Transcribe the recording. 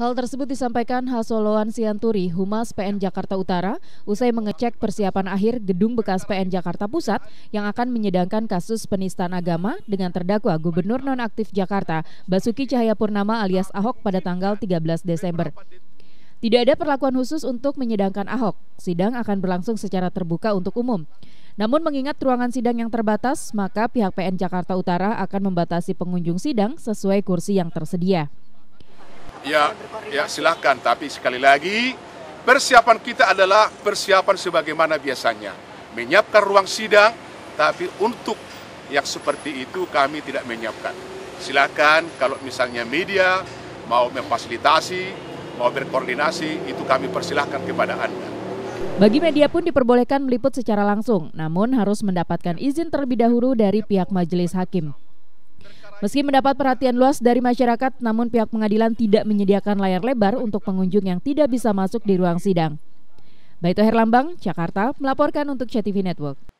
Hal tersebut disampaikan Hasoloan Sianturi, Humas PN Jakarta Utara, usai mengecek persiapan akhir gedung bekas PN Jakarta Pusat yang akan menyedangkan kasus penistaan agama dengan terdakwa Gubernur Nonaktif Jakarta Basuki Cahayapurnama alias Ahok pada tanggal 13 Desember. Tidak ada perlakuan khusus untuk menyedangkan Ahok. Sidang akan berlangsung secara terbuka untuk umum. Namun mengingat ruangan sidang yang terbatas, maka pihak PN Jakarta Utara akan membatasi pengunjung sidang sesuai kursi yang tersedia. Ya, ya silahkan. Tapi sekali lagi, persiapan kita adalah persiapan sebagaimana biasanya. Menyiapkan ruang sidang, tapi untuk yang seperti itu kami tidak menyiapkan. Silahkan kalau misalnya media mau memfasilitasi, mau berkoordinasi, itu kami persilahkan kepada Anda. Bagi media pun diperbolehkan meliput secara langsung, namun harus mendapatkan izin terlebih dahulu dari pihak majelis hakim. Meski mendapat perhatian luas dari masyarakat, namun pihak pengadilan tidak menyediakan layar lebar untuk pengunjung yang tidak bisa masuk di ruang sidang. Baito Herlambang, Jakarta, melaporkan untuk CTV Network.